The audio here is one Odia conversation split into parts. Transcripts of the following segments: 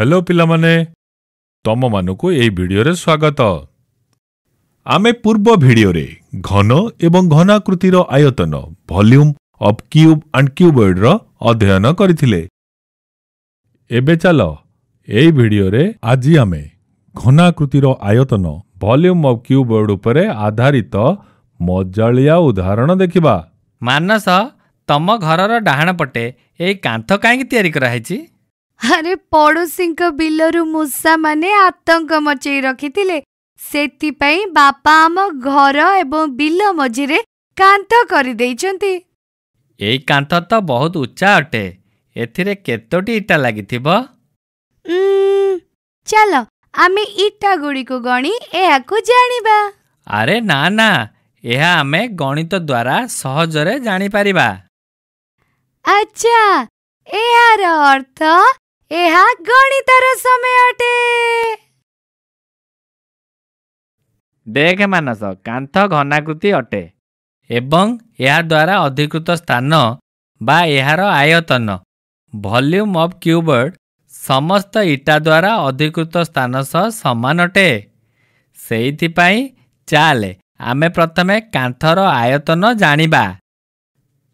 ହ୍ୟାଲୋ ପିଲାମାନେ ତମମାନଙ୍କୁ ଏହି ଭିଡ଼ିଓରେ ସ୍ୱାଗତ ଆମେ ପୂର୍ବ ଭିଡ଼ିଓରେ ଘନ ଏବଂ ଘନାକୃତିର ଆୟତନ ଭଲ୍ୟୁମ୍ ଅଫ୍ କ୍ୟୁବ୍ ଆଣ୍ଡ କ୍ୟୁବୋର୍ଡର ଅଧ୍ୟୟନ କରିଥିଲେ ଏବେ ଚାଲ ଏହି ଭିଡ଼ିଓରେ ଆଜି ଆମେ ଘନାକୃତିର ଆୟତନ ଭଲ୍ୟୁମ୍ ଅଫ୍ କ୍ୟୁବୋର୍ଡ଼ ଉପରେ ଆଧାରିତ ମଜାଳିଆ ଉଦାହରଣ ଦେଖିବା ମାନସ ତମ ଘରର ଡାହାଣ ପଟେ ଏହି କାନ୍ଥ କାହିଁକି ତିଆରି କରାହୋଇଛି ଆରେ ପଡ଼ୋଶୀଙ୍କ ବିଲରୁ ମୂଷାମାନେ ଆତଙ୍କ ମଚେଇ ରଖିଥିଲେ ସେଥିପାଇଁ ବାପା ଆମ ଘର ଏବଂ ବିଲ ମଝିରେ କାନ୍ଥ କରିଦେଇଛନ୍ତି ଏଇ କାନ୍ଥ ତ ବହୁତ ଉଚ୍ଚା ଅଟେ ଏଥିରେ କେତୋଟି ଇଟା ଲାଗିଥିବ ଚାଲ ଆମେ ଇଟା ଗୁଡ଼ିକୁ ଗଣି ଏହାକୁ ଜାଣିବା ଆରେ ନା ନା ଏହା ଆମେ ଗଣିତ ଦ୍ୱାରା ସହଜରେ ଜାଣିପାରିବା ଆଚ୍ଛା ଏହାର ଅର୍ଥ ଏହା ଗଣିତର ସମୟ ଅଟେ ଦେଖ ମାନସ କାନ୍ଥ ଘନାକୃତି ଅଟେ ଏବଂ ଏହାଦ୍ୱାରା ଅଧିକୃତ ସ୍ଥାନ ବା ଏହାର ଆୟତନ ଭଲ୍ୟୁମ୍ ଅଫ୍ କ୍ୟୁବର୍ଡ ସମସ୍ତ ଇଟା ଦ୍ୱାରା ଅଧିକୃତ ସ୍ଥାନ ସହ ସମାନ ଅଟେ ସେଇଥିପାଇଁ ଚାଲେ ଆମେ ପ୍ରଥମେ କାନ୍ଥର ଆୟତନ ଜାଣିବା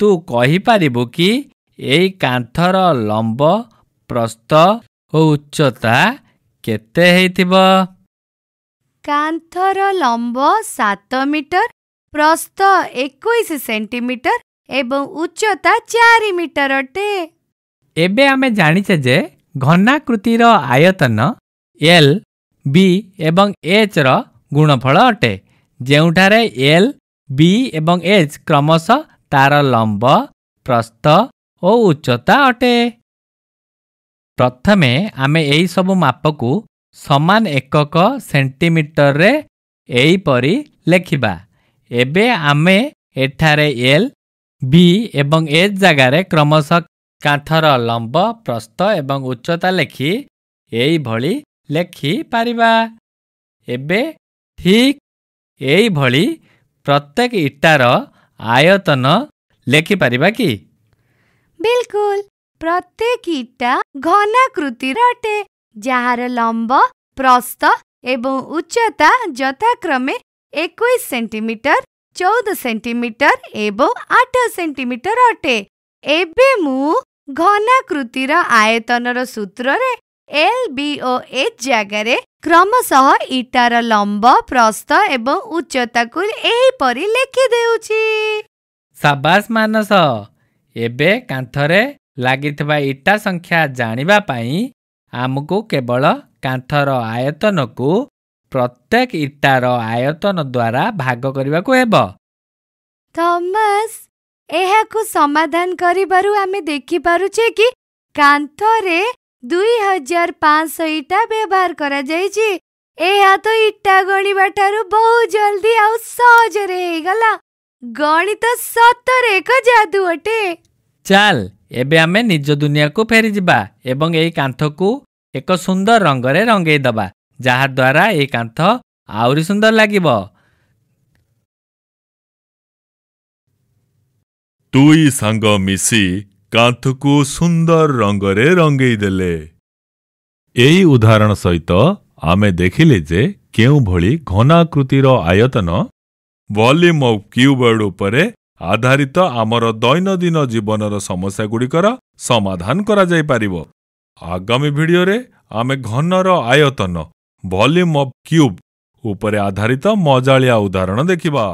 ତୁ କହିପାରିବୁ କି ଏଇ କାନ୍ଥର ଲମ୍ବ ପ୍ରସ୍ତ ଓ ଉଚ୍ଚତା କେତେ ହେଇଥିବ କାନ୍ଥର ଲମ୍ବ ସାତ ମିଟର ପ୍ରସ୍ତ ଏକୋଇଶ ସେଣ୍ଟିମିଟର ଏବଂ ଉଚ୍ଚତା ଚାରି ମିଟର ଅଟେ ଏବେ ଆମେ ଜାଣିଛେ ଯେ ଘନାକୃତିର ଆୟତନ ଏଲ୍ ବି ଏବଂ ଏଚ୍ର ଗୁଣଫଳ ଅଟେ ଯେଉଁଠାରେ ଏଲ୍ ବି ଏବଂ ଏଚ୍ କ୍ରମଶଃ ତାର ଲମ୍ବ ପ୍ରସ୍ତ ଓ ଉଚ୍ଚତା ଅଟେ ପ୍ରଥମେ ଆମେ ଏହିସବୁ ମାପକୁ ସମାନ ଏକକ ସେଣ୍ଟିମିଟରରେ ଏହିପରି ଲେଖିବା ଏବେ ଆମେ ଏଠାରେ ଏଲ୍ ବି ଏବଂ ଏଚ୍ ଜାଗାରେ କ୍ରମଶଃ କାନ୍ଥର ଲମ୍ବ ପ୍ରସ୍ତ ଏବଂ ଉଚ୍ଚତା ଲେଖି ଏଇଭଳି ଲେଖିପାରିବା ଏବେ ଠିକ୍ ଏଇଭଳି ପ୍ରତ୍ୟେକ ଇଟାର ଆୟତନ ଲେଖିପାରିବା କି ବିଲକୁଲ ପ୍ରତ୍ୟେକ ଇଟା ଘନାକୃତିର ଅଟେ ଯାହାର ଲମ୍ବ ପ୍ରସ୍ତ ଏବଂ ଉଚ୍ଚତା ଯଥାକ୍ରମେ ଏକୋଇଶ ସେଣ୍ଟିମିଟର ଚଉଦ ସେଣ୍ଟିମିଟର ଏବଂ ଆଠ ସେଣ୍ଟିମିଟର ଅଟେ ଏବେ ମୁଁ ଘନାକୃତିର ଆୟତନର ସୂତ୍ରରେ ଏଲ୍ ବି ଓ ଏଚ୍ ଜାଗାରେ କ୍ରମଶଃ ଇଟାର ଲମ୍ବ ପ୍ରସ୍ତ ଏବଂ ଉଚ୍ଚତାକୁ ଏହିପରି ଲେଖିଦେଉଛି ସାବାସ ମାନସ ଏବେ କାନ୍ଥରେ ଲାଗିଥିବା ଇଟା ସଂଖ୍ୟା ଜାଣିବା ପାଇଁ ଆମକୁ କେବଳ କାନ୍ଥର ଆୟତନକୁ ପ୍ରତ୍ୟେକ ଇଟାର ଆୟତନ ଦ୍ୱାରା ଭାଗ କରିବାକୁ ହେବ ଥମସ୍ ଏହାକୁ ସମାଧାନ କରିବାରୁ ଆମେ ଦେଖିପାରୁଛେ କି କାନ୍ଥରେ ଦୁଇ ହଜାର ପାଞ୍ଚଶହ ଇଟା ବ୍ୟବହାର କରାଯାଇଛି ଏହା ତ ଇଟା ଗଣିବା ଠାରୁ ବହୁ ଜଲ୍ଦି ଆଉ ସହଜରେ ହେଇଗଲା ଗଣିତ ସତରେ ଏକ ଜାଦୁ ଅଟେ ଚାଲ ଏବେ ଆମେ ନିଜ ଦୁନିଆକୁ ଫେରିଯିବା ଏବଂ ଏହି କାନ୍ଥକୁ ଏକ ସୁନ୍ଦର ରଙ୍ଗରେ ରଙ୍ଗେଇ ଦେବା ଯାହାଦ୍ୱାରା ଏହି କାନ୍ଥ ଆହୁରି ସୁନ୍ଦର ଲାଗିବ ଦୁଇ ସାଙ୍ଗ ମିଶି କାନ୍ଥକୁ ସୁନ୍ଦର ରଙ୍ଗରେ ରଙ୍ଗେଇ ଦେଲେ ଏହି ଉଦାହରଣ ସହିତ ଆମେ ଦେଖିଲେ ଯେ କେଉଁଭଳି ଘନାକୃତିର ଆୟତନ ଭଲ୍ୟୁମ୍ ଅଫ୍ କ୍ୟୁବୋର୍ଡ଼ ଉପରେ ଆଧାରିତ ଆମର ଦୈନନ୍ଦିନ ଜୀବନର ସମସ୍ୟା ଗୁଡ଼ିକର ସମାଧାନ କରାଯାଇପାରିବ ଆଗାମୀ ଭିଡ଼ିଓରେ ଆମେ ଘନର ଆୟତନ ଭଲ୍ୟୁମ୍ ଅଫ୍ କ୍ୟୁବ୍ ଉପରେ ଆଧାରିତ ମଜାଳିଆ ଉଦାହରଣ ଦେଖିବା